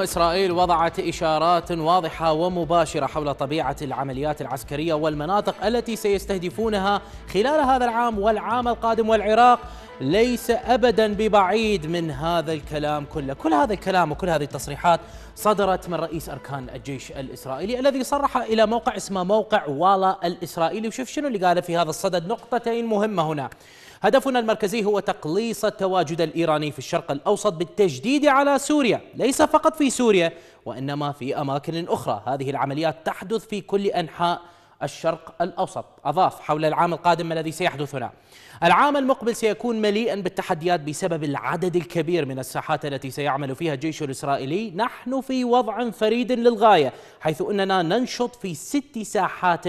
إسرائيل وضعت إشارات واضحة ومباشرة حول طبيعة العمليات العسكرية والمناطق التي سيستهدفونها خلال هذا العام والعام القادم والعراق ليس ابدا ببعيد من هذا الكلام كله، كل هذا الكلام وكل هذه التصريحات صدرت من رئيس اركان الجيش الاسرائيلي الذي صرح الى موقع اسمه موقع والا الاسرائيلي وشوف شنو اللي قاله في هذا الصدد نقطتين مهمه هنا. هدفنا المركزي هو تقليص التواجد الايراني في الشرق الاوسط بالتجديد على سوريا، ليس فقط في سوريا وانما في اماكن اخرى، هذه العمليات تحدث في كل انحاء الشرق الاوسط. أضاف حول العام القادم الذي سيحدث هنا العام المقبل سيكون مليئا بالتحديات بسبب العدد الكبير من الساحات التي سيعمل فيها الجيش الإسرائيلي نحن في وضع فريد للغاية حيث أننا ننشط في ست ساحات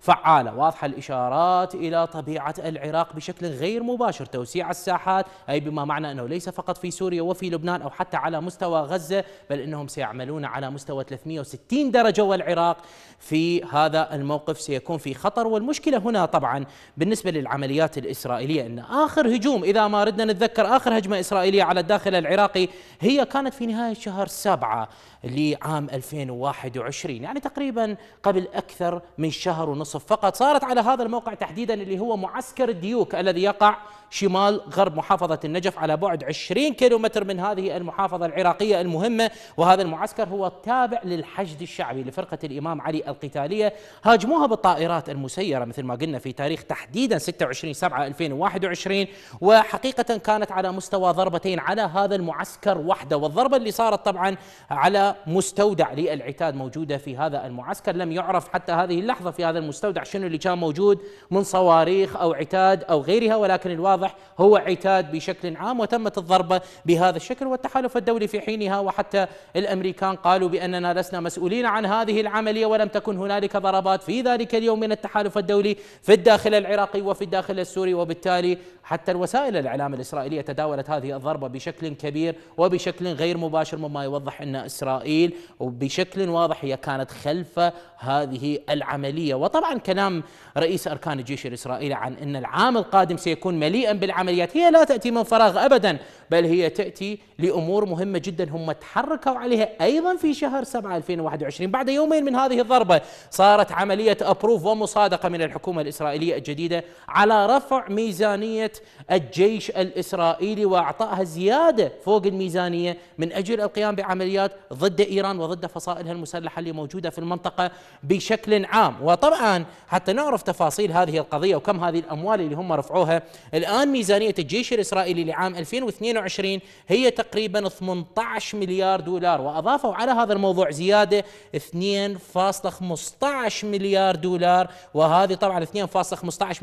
فعالة واضحة الإشارات إلى طبيعة العراق بشكل غير مباشر توسيع الساحات أي بما معنى أنه ليس فقط في سوريا وفي لبنان أو حتى على مستوى غزة بل أنهم سيعملون على مستوى 360 درجة والعراق في هذا الموقف سيكون في خطر والمشكلة المشكلة هنا طبعا بالنسبة للعمليات الإسرائيلية أن آخر هجوم إذا ما ردنا نتذكر آخر هجمة إسرائيلية على الداخل العراقي هي كانت في نهاية شهر سبعة لعام 2021 يعني تقريبا قبل أكثر من شهر ونصف فقط صارت على هذا الموقع تحديدا اللي هو معسكر الديوك الذي يقع شمال غرب محافظة النجف على بعد 20 كيلومتر من هذه المحافظة العراقية المهمة وهذا المعسكر هو تابع للحشد الشعبي لفرقة الإمام علي القتالية هاجموها بالطائرات المسيرة مثل ما قلنا في تاريخ تحديدا 26 7 2021 وحقيقة كانت على مستوى ضربتين على هذا المعسكر وحده والضربة اللي صارت طبعا على مستودع للعتاد موجودة في هذا المعسكر لم يعرف حتى هذه اللحظة في هذا المستودع شنو اللي كان موجود من صواريخ أو عتاد أو غيرها ولكن الواضح هو عتاد بشكل عام وتمت الضربة بهذا الشكل والتحالف الدولي في حينها وحتى الأمريكان قالوا بأننا لسنا مسؤولين عن هذه العملية ولم تكن هنالك ضربات في ذلك اليوم من التحالف الدولي الدولي في الداخل العراقي وفي الداخل السوري وبالتالي حتى الوسائل الإعلام الإسرائيلية تداولت هذه الضربة بشكل كبير وبشكل غير مباشر مما يوضح أن إسرائيل وبشكل واضح هي كانت خلف هذه العملية وطبعا كلام رئيس أركان الجيش الإسرائيلي عن أن العام القادم سيكون مليئا بالعمليات هي لا تأتي من فراغ أبدا بل هي تأتي لأمور مهمة جدا هم تحركوا عليها أيضا في شهر 7 2021 بعد يومين من هذه الضربة صارت عملية أبروف ومصادقة من الحكومة الإسرائيلية الجديدة على رفع ميزانية الجيش الإسرائيلي وأعطائها زيادة فوق الميزانية من أجل القيام بعمليات ضد إيران وضد فصائلها المسلحة اللي موجودة في المنطقة بشكل عام وطبعا حتى نعرف تفاصيل هذه القضية وكم هذه الأموال اللي هم رفعوها الآن ميزانية الجيش الإسرائيلي لعام 2022 هي تقريبا 18 مليار دولار وأضافوا على هذا الموضوع زيادة 2.15 مليار دولار وهذه طبعا 2.15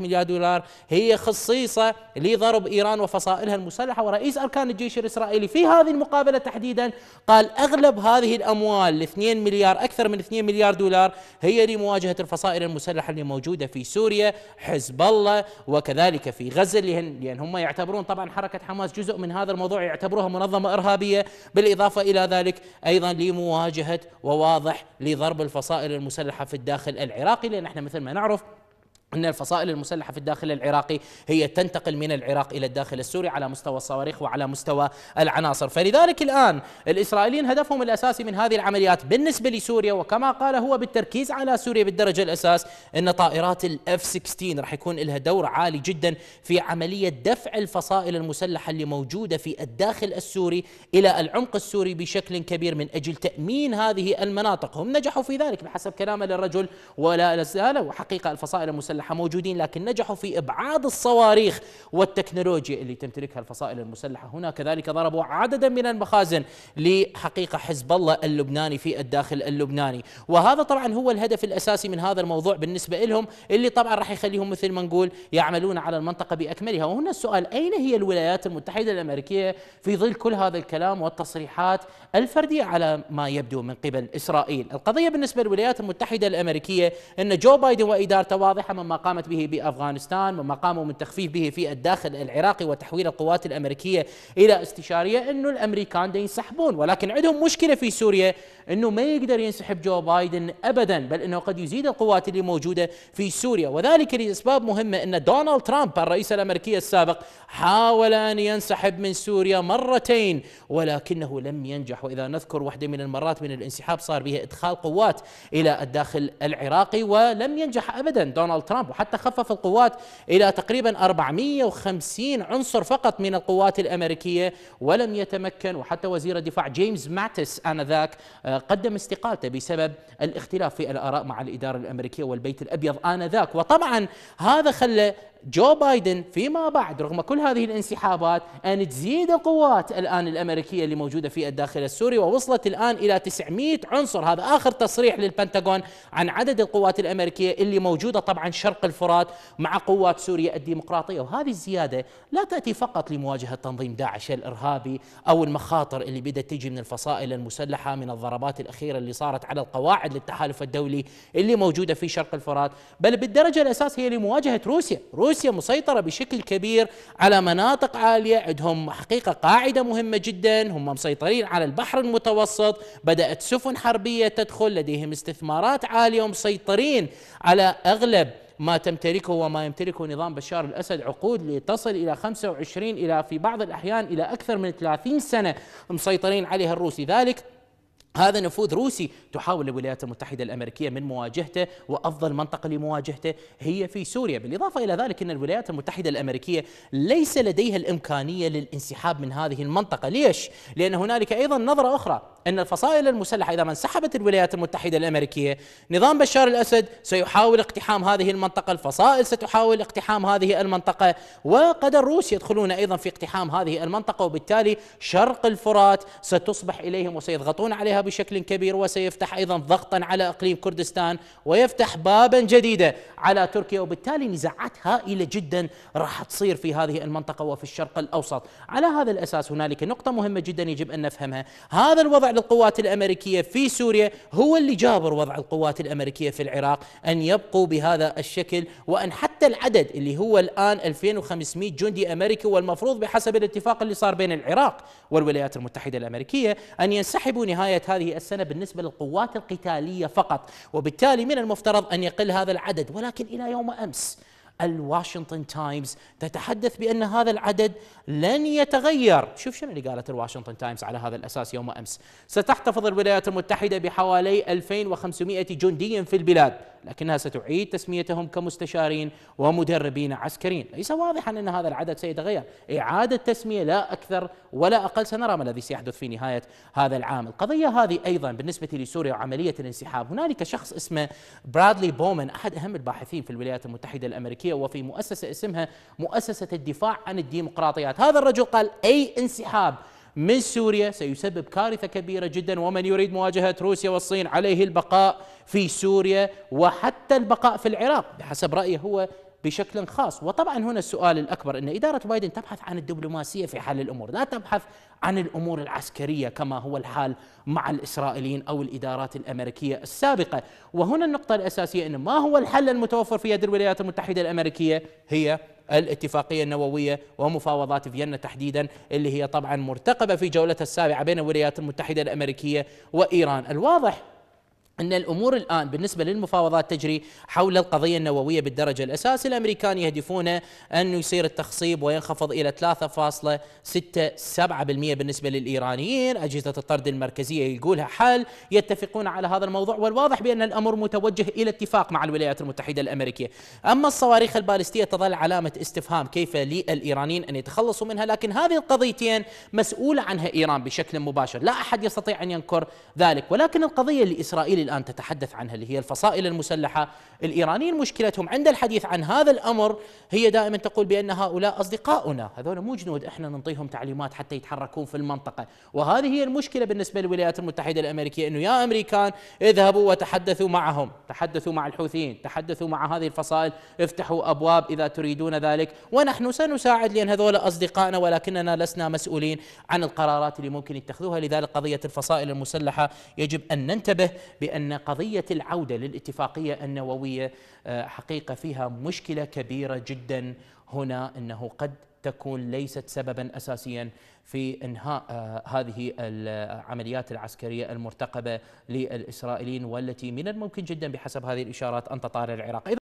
مليار دولار هي خصيصة لضرب إيران وفصائلها المسلحة ورئيس أركان الجيش الإسرائيلي في هذه المقابلة تحديدا قال أغلب هذه الأموال 2 مليار أكثر من 2 مليار دولار هي لمواجهة الفصائل المسلحة اللي موجودة في سوريا حزب الله وكذلك في غزة لأن هم يعتبرون طبعا حركة حماس جزء من هذا الموضوع يعتبروها منظمة إرهابية بالإضافة إلى ذلك أيضا لمواجهة وواضح لضرب الفصائل المسلحة في الداخل العراقي لأن احنا مثل ما نعرف أن الفصائل المسلحة في الداخل العراقي هي تنتقل من العراق إلى الداخل السوري على مستوى الصواريخ وعلى مستوى العناصر فلذلك الآن الإسرائيليين هدفهم الأساسي من هذه العمليات بالنسبة لسوريا وكما قال هو بالتركيز على سوريا بالدرجة الأساس أن طائرات الأف 16 راح يكون لها دور عالي جدا في عملية دفع الفصائل المسلحة اللي موجودة في الداخل السوري إلى العمق السوري بشكل كبير من أجل تأمين هذه المناطق هم نجحوا في ذلك بحسب كلام للرجل ولا وحقيقة الفصائل المسلحة المسلحه موجودين لكن نجحوا في ابعاد الصواريخ والتكنولوجيا اللي تمتلكها الفصائل المسلحه هنا كذلك ضربوا عددا من المخازن لحقيقه حزب الله اللبناني في الداخل اللبناني وهذا طبعا هو الهدف الاساسي من هذا الموضوع بالنسبه لهم اللي طبعا راح يخليهم مثل ما نقول يعملون على المنطقه باكملها وهنا السؤال اين هي الولايات المتحده الامريكيه في ظل كل هذا الكلام والتصريحات الفرديه على ما يبدو من قبل اسرائيل القضيه بالنسبه للولايات المتحده الامريكيه ان جو بايدن وادارته واضحه مما ما قامت به بافغانستان وما قاموا من تخفيف به في الداخل العراقي وتحويل القوات الامريكيه الى استشاريه انه الامريكان دا ينسحبون ولكن عندهم مشكله في سوريا انه ما يقدر ينسحب جو بايدن ابدا بل انه قد يزيد القوات اللي موجوده في سوريا وذلك لاسباب مهمه ان دونالد ترامب الرئيس الامريكي السابق حاول ان ينسحب من سوريا مرتين ولكنه لم ينجح واذا نذكر واحده من المرات من الانسحاب صار بها ادخال قوات الى الداخل العراقي ولم ينجح ابدا دونالد ترامب الحرام وحتى خفف القوات إلى تقريبا 450 عنصر فقط من القوات الأمريكية ولم يتمكن وحتى وزير الدفاع جيمس ماتس آنذاك آه، قدم استقالته بسبب الاختلاف في الآراء مع الإدارة الأمريكية والبيت الأبيض آنذاك وطبعا هذا خلى جو بايدن فيما بعد رغم كل هذه الانسحابات أن تزيد القوات الآن الأمريكية اللي موجودة في الداخل السوري ووصلت الآن إلى 900 عنصر هذا آخر تصريح للبنتاغون عن عدد القوات الأمريكية اللي موجودة طبعا شرق شرق الفرات مع قوات سوريا الديمقراطية وهذه الزيادة لا تأتي فقط لمواجهة تنظيم داعش الإرهابي أو المخاطر اللي بدأت تجي من الفصائل المسلحة من الضربات الأخيرة اللي صارت على القواعد للتحالف الدولي اللي موجودة في شرق الفرات بل بالدرجة الأساس هي لمواجهة روسيا روسيا مسيطرة بشكل كبير على مناطق عالية عندهم حقيقة قاعدة مهمة جدا هم مسيطرين على البحر المتوسط بدأت سفن حربية تدخل لديهم استثمارات عالية ومسيطرين على أغلب ما تمتلكه وما يمتلكه نظام بشار الأسد عقود لتصل إلى 25 إلى في بعض الأحيان إلى أكثر من 30 سنة مسيطرين عليها الروس لذلك هذا نفوذ روسي تحاول الولايات المتحدة الأمريكية من مواجهته وأفضل منطقة لمواجهته هي في سوريا بالإضافة إلى ذلك أن الولايات المتحدة الأمريكية ليس لديها الإمكانية للانسحاب من هذه المنطقة ليش؟ لأن هنالك أيضا نظرة أخرى أن الفصائل المسلحة إذا ما انسحبت الولايات المتحدة الأمريكية نظام بشار الأسد سيحاول اقتحام هذه المنطقة الفصائل ستحاول اقتحام هذه المنطقة وقد الروس يدخلون أيضا في اقتحام هذه المنطقة وبالتالي شرق الفرات ستصبح إليهم وسيضغطون عليها بشكل كبير وسيفتح ايضا ضغطا على اقليم كردستان ويفتح بابا جديدا على تركيا وبالتالي نزاعات هائله جدا راح تصير في هذه المنطقه وفي الشرق الاوسط، على هذا الاساس هنالك نقطه مهمه جدا يجب ان نفهمها، هذا الوضع للقوات الامريكيه في سوريا هو اللي جابر وضع القوات الامريكيه في العراق ان يبقوا بهذا الشكل وان حتى العدد اللي هو الان 2500 جندي امريكي والمفروض بحسب الاتفاق اللي صار بين العراق والولايات المتحده الامريكيه ان ينسحبوا نهايه هذه السنة بالنسبة للقوات القتالية فقط وبالتالي من المفترض أن يقل هذا العدد ولكن إلى يوم أمس الواشنطن تايمز تتحدث بأن هذا العدد لن يتغير شوف شنو اللي قالت الواشنطن تايمز على هذا الأساس يوم أمس ستحتفظ الولايات المتحدة بحوالي 2500 جندي في البلاد لكنها ستعيد تسميتهم كمستشارين ومدربين عسكريين ليس واضحا أن هذا العدد سيتغير إعادة تسمية لا أكثر ولا أقل سنرى ما الذي سيحدث في نهاية هذا العام القضية هذه أيضا بالنسبة لسوريا وعملية الانسحاب هنالك شخص اسمه برادلي بومان أحد أهم الباحثين في الولايات المتحدة الأمريكية وفي مؤسسة اسمها مؤسسة الدفاع عن الديمقراطيات هذا الرجل قال أي انسحاب من سوريا سيسبب كارثه كبيره جدا ومن يريد مواجهه روسيا والصين عليه البقاء في سوريا وحتى البقاء في العراق بحسب رايه هو بشكل خاص وطبعا هنا السؤال الأكبر أن إدارة بايدن تبحث عن الدبلوماسية في حل الأمور لا تبحث عن الأمور العسكرية كما هو الحال مع الإسرائيليين أو الإدارات الأمريكية السابقة وهنا النقطة الأساسية أن ما هو الحل المتوفر في يد الولايات المتحدة الأمريكية هي الاتفاقية النووية ومفاوضات فيينا تحديدا اللي هي طبعا مرتقبة في جولتها السابعة بين الولايات المتحدة الأمريكية وإيران الواضح ان الامور الان بالنسبه للمفاوضات تجري حول القضيه النوويه بالدرجه الاساس الامريكان يهدفون ان يصير التخصيب وينخفض الى 3.67% بالنسبه للايرانيين اجهزه الطرد المركزيه يقولها حل يتفقون على هذا الموضوع والواضح بان الامر متوجه الى اتفاق مع الولايات المتحده الامريكيه اما الصواريخ البالستيه تظل علامه استفهام كيف للايرانيين ان يتخلصوا منها لكن هذه القضيتين مسؤوله عنها ايران بشكل مباشر لا احد يستطيع ان ينكر ذلك ولكن القضيه الاسرائيليه الآن تتحدث عنها اللي هي الفصائل المسلحة الإيرانيين مشكلتهم عند الحديث عن هذا الأمر هي دائما تقول بأن هؤلاء أصدقاؤنا هذول مو جنود إحنا نعطيهم تعليمات حتى يتحركون في المنطقة وهذه هي المشكلة بالنسبة للولايات المتحدة الأمريكية أنه يا أمريكان اذهبوا وتحدثوا معهم تحدثوا مع الحوثيين تحدثوا مع هذه الفصائل افتحوا أبواب إذا تريدون ذلك ونحن سنساعد لأن هذول أصدقائنا ولكننا لسنا مسؤولين عن القرارات اللي ممكن يتخذوها لذلك قضية الفصائل المسلحة يجب أن ننتبه بأن بأن قضية العودة للاتفاقية النووية آه، حقيقة فيها مشكلة كبيرة جدا هنا أنه قد تكون ليست سببا اساسيا في انهاء آه، هذه العمليات العسكريه المرتقبه للاسرائيليين والتي من الممكن جدا بحسب هذه الاشارات ان تطار العراق